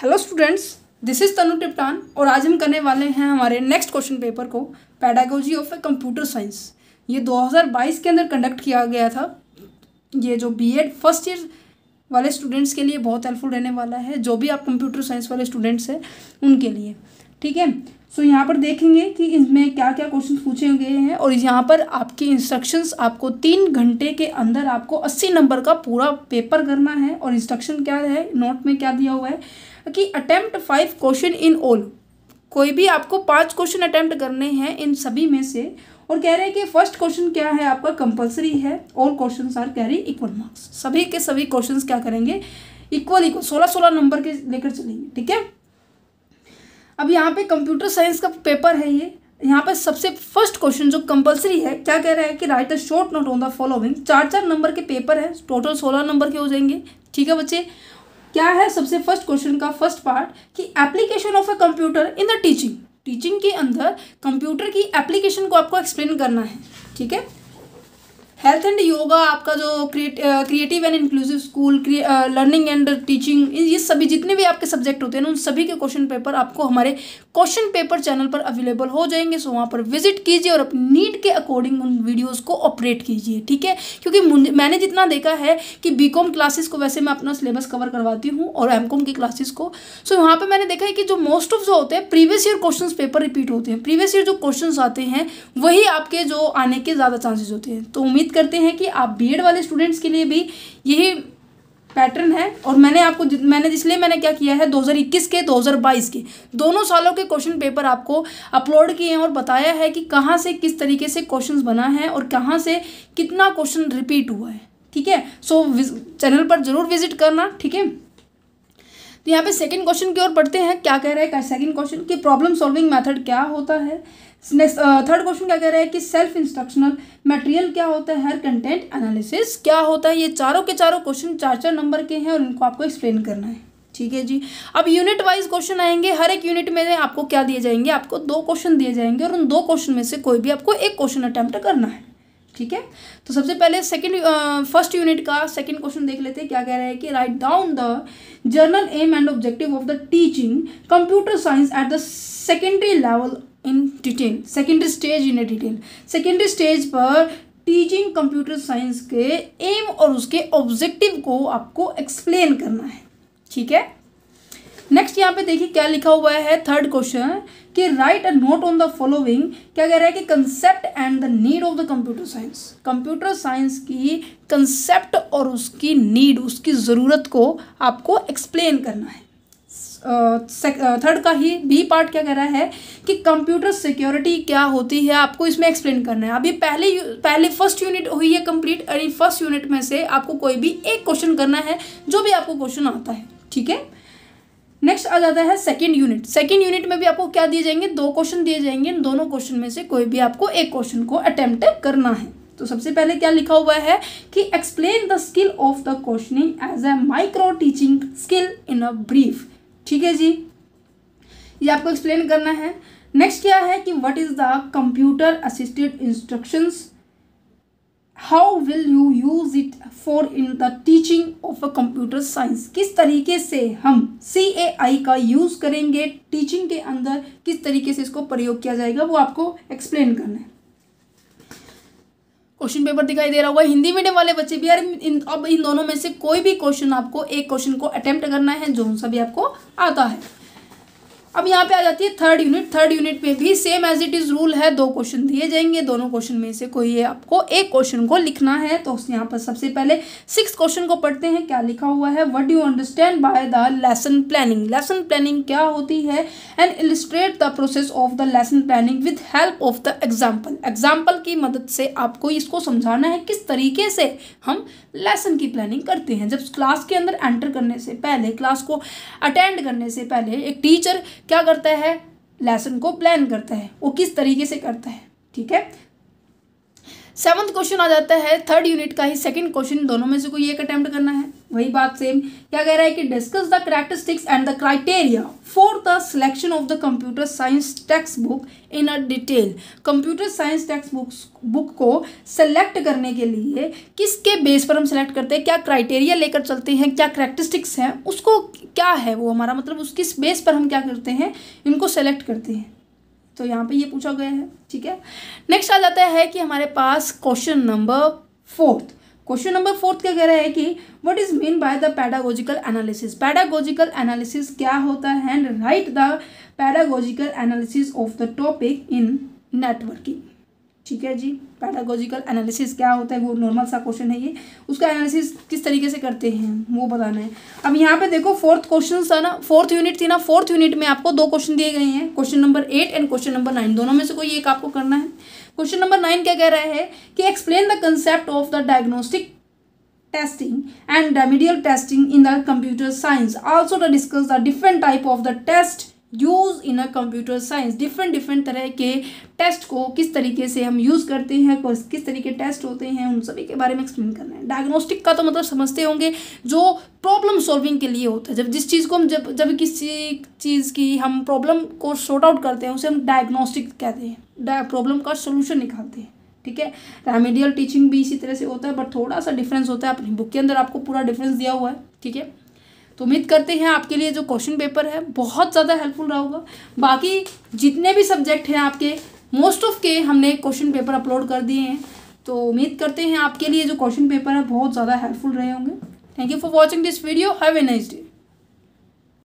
hello students this is Tanu टिप्टान और आज हम करने वाले हैं हमारे नेक्स्ट क्वेश्चन पेपर को pedagogy of a computer science ये 2022 के अंदर कंडक्ट किया गया था ये जो बीएड फर्स्ट ईयर वाले स्टूडेंट्स के लिए बहुत हेल्पफुल रहने वाला है जो भी आप कंप्यूटर साइंस वाले स्टूडेंट्स हैं उनके लिए ठीक है सो यहाँ पर देखेंगे कि इसमें क्या क्या क्वेश्चन पूछे गए हैं और यहाँ पर आपके इंस्ट्रक्शंस आपको तीन घंटे के अंदर आपको अस्सी नंबर का पूरा पेपर करना है और इंस्ट्रक्शन क्या है नोट में क्या दिया हुआ है कि attempt five question in all कोई भी आपको पांच क्वेश्चन अटैम्प्ट करने हैं इन सभी में से और कह रहे हैं कि फर्स्ट क्वेश्चन क्या है आपका कंपलसरी है all question are carry equal marks सभी के सभी क्वेश्चन क्या करेंगे इक्वल इक्वल सोलह सोलह नंबर के लेकर चलेंगे ठीक है अब यहाँ पे कंप्यूटर साइंस का पेपर है ये यहाँ पर सबसे फर्स्ट क्वेश्चन जो कंपलसरी है क्या कह रहा है कि write a short note on the following चार चार नंबर के पेपर हैं टोटल सोलह नंबर के हो जाएंगे ठीक है बच्चे क्या है सबसे फर्स्ट क्वेश्चन का फर्स्ट पार्ट कि application of a computer in the teaching teaching के अंदर कंप्यूटर की एप्लीकेशन को आपको एक्सप्लेन करना है ठीक है हेल्थ एंड योगा आपका जो creative and inclusive school learning and teaching ये सभी जितने भी आपके सब्जेक्ट होते हैं ना उन सभी के क्वेश्चन पेपर आपको हमारे क्वेश्चन पेपर चैनल पर अवेलेबल हो जाएंगे सो वहाँ पर विजिट कीजिए और अपनी नीड के अकॉर्डिंग उन वीडियोज़ को ऑपरेट कीजिए ठीक है क्योंकि मैंने जितना देखा है कि बी क्लासेस को वैसे मैं अपना सिलेबस कवर करवाती हूँ और एम की क्लासेस को सो so, वहाँ पर मैंने देखा है कि जो मोस्ट ऑफ जो होते हैं previous year question paper repeat होते हैं प्रीवियस ईयर जो क्वेश्चन आते हैं वही आपके जो आने के ज़्यादा चांसेज होते हैं तो उम्मीद उम्मीद करते हैं कि आप बी वाले स्टूडेंट्स के लिए भी यही पैटर्न है और मैंने आपको मैंने इसलिए मैंने क्या किया है 2021 के 2022 के दोनों सालों के क्वेश्चन पेपर आपको अपलोड किए हैं और बताया है कि कहाँ से किस तरीके से क्वेश्चंस बना है और कहाँ से कितना क्वेश्चन रिपीट हुआ है ठीक है सो चैनल पर ज़रूर विजिट करना ठीक है तो यहाँ पे सेकंड क्वेश्चन की ओर पढ़ते हैं क्या कह रहे हैं सेकंड क्वेश्चन कि प्रॉब्लम सॉल्विंग मेथड क्या होता है नेक्स्ट थर्ड क्वेश्चन क्या कह रहा है कि सेल्फ इंस्ट्रक्शनल मटेरियल क्या होता है हर कंटेंट एनालिसिस क्या होता है ये चारों के चारों क्वेश्चन चार चार नंबर के हैं और इनको आपको एक्सप्लेन करना है ठीक है जी अब यूनिट वाइज क्वेश्चन आएंगे हर एक यूनिट में आपको क्या दिए जाएंगे आपको दो क्वेश्चन दिए जाएंगे और उन दो क्वेश्चन में से कोई भी आपको एक क्वेश्चन अटैम्प्ट करना है ठीक है तो सबसे पहले सेकंड फर्स्ट यूनिट का सेकंड क्वेश्चन देख लेते हैं क्या कह रहा है कि write down the general aim and objective of the teaching computer science at the secondary level in detail secondary stage in detail secondary stage पर टीचिंग कंप्यूटर साइंस के एम और उसके ऑब्जेक्टिव को आपको एक्सप्लेन करना है ठीक है नेक्स्ट यहाँ पे देखिए क्या लिखा हुआ है थर्ड क्वेश्चन कि write a note on the following क्या कह रहा है कि concept and the need of the computer science computer science की कंसेप्ट और उसकी नीड उसकी ज़रूरत को आपको एक्सप्लेन करना है थर्ड का ही बी पार्ट क्या कह रहा है कि कंप्यूटर सिक्योरिटी क्या होती है आपको इसमें एक्सप्लेन करना है अभी पहले पहले फर्स्ट यूनिट हुई है कंप्लीट और फर्स्ट यूनिट में से आपको कोई भी एक क्वेश्चन करना है जो भी आपको क्वेश्चन आता है ठीक है नेक्स्ट आ जाता है सेकेंड यूनिट सेकेंड यूनिट में भी आपको क्या दिए जाएंगे दो क्वेश्चन दिए जाएंगे इन दोनों क्वेश्चन में से कोई भी आपको एक क्वेश्चन को अटेम्प्ट करना है तो सबसे पहले क्या लिखा हुआ है कि explain the skill of the questioning as a micro teaching skill in a brief ठीक है जी ये आपको एक्सप्लेन करना है नेक्स्ट क्या है कि what is the computer assisted instructions how will you use it for in the teaching of a computer science किस तरीके से हम सी ए आई का यूज करेंगे टीचिंग के अंदर किस तरीके से इसको प्रयोग किया जाएगा वो आपको एक्सप्लेन करना है क्वेश्चन पेपर दिखाई दे रहा होगा हिंदी मीडियम वाले बच्चे भी यार इन अब इन दोनों में से कोई भी क्वेश्चन आपको एक क्वेश्चन को अटेम्प्ट करना है जो सभी आपको आता है अब यहाँ पे आ जाती है थर्ड यूनिट थर्ड यूनिट में भी same as it is rule है दो क्वेश्चन दिए जाएंगे दोनों क्वेश्चन में से कोई है आपको एक क्वेश्चन को लिखना है तो यहाँ पर सबसे पहले सिक्स क्वेश्चन को पढ़ते हैं क्या लिखा हुआ है what you understand by the lesson planning lesson planning क्या होती है and illustrate the process of the lesson planning with help of the example example की मदद से आपको इसको समझाना है किस तरीके से हम लेसन की प्लानिंग करते हैं जब क्लास के अंदर एंटर करने से पहले क्लास को अटेंड करने से पहले एक टीचर क्या करता है लेसन को प्लान करता है वो किस तरीके से करता है ठीक है सेवंथ क्वेश्चन आ जाता है थर्ड यूनिट का ही सेकंड क्वेश्चन दोनों में से कोई एक अटैम्प्ट करना है वही बात सेम क्या कह रहा है कि discuss the characteristics and the criteria for the selection of the computer science text book in a detail computer science text books book को सेलेक्ट करने के लिए किसके बेस पर हम सेलेक्ट करते हैं क्या क्राइटेरिया लेकर चलते हैं क्या करेक्टरिस्टिक्स हैं उसको क्या है वो हमारा मतलब उस किस बेस पर हम क्या करते हैं इनको सेलेक्ट करते हैं तो यहाँ पे ये पूछा गया है ठीक है नेक्स्ट आ जाता है कि हमारे पास question number fourth question number fourth क्या कह रहा है कि what is mean by the pedagogical analysis pedagogical analysis क्या होता है and write the pedagogical analysis of the topic in networking ठीक है जी पैडागोजिकल एनालिसिस क्या होता है वो नॉर्मल सा क्वेश्चन है ये उसका एनालिसिस किस तरीके से करते हैं वो बताना है अब यहाँ पे देखो फोर्थ क्वेश्चन था ना फोर्थ यूनिट थी ना फोर्थ यूनिट में आपको दो क्वेश्चन दिए गए हैं question number eight and question number nine दोनों में से कोई एक आपको करना है क्वेश्चन नंबर नाइन क्या कह रहे हैं कि explain the concept of the diagnostic testing and remedial testing in the computer science also the discuss the different type of the test use in a computer science different different तरह के test को किस तरीके से हम use करते हैं किस तरीके टेस्ट होते हैं उन सभी के बारे में एक्सप्लेन करना है डायग्नोस्टिक का तो मतलब समझते होंगे जो प्रॉब्लम सॉल्विंग के लिए होता है जब जिस चीज़ को हम जब जब किसी चीज़ की हम प्रॉब्लम को शॉर्ट आउट करते हैं उसे हम डायग्नोस्टिक कहते हैं प्रॉब्लम का सोल्यूशन निकालते हैं ठीक है रेमेडियल टीचिंग भी इसी तरह से होता है बट थोड़ा सा डिफरेंस होता है अपनी बुक के अंदर आपको पूरा डिफरेंस दिया हुआ है ठीक है तो उम्मीद करते हैं आपके लिए जो क्वेश्चन पेपर है बहुत ज़्यादा हेल्पफुल रहा होगा बाकी जितने भी सब्जेक्ट हैं आपके मोस्ट ऑफ के हमने क्वेश्चन पेपर अपलोड कर दिए हैं तो उम्मीद करते हैं आपके लिए जो क्वेश्चन पेपर है बहुत ज़्यादा हेल्पफुल रहे होंगे thank you for watching this video have a nice day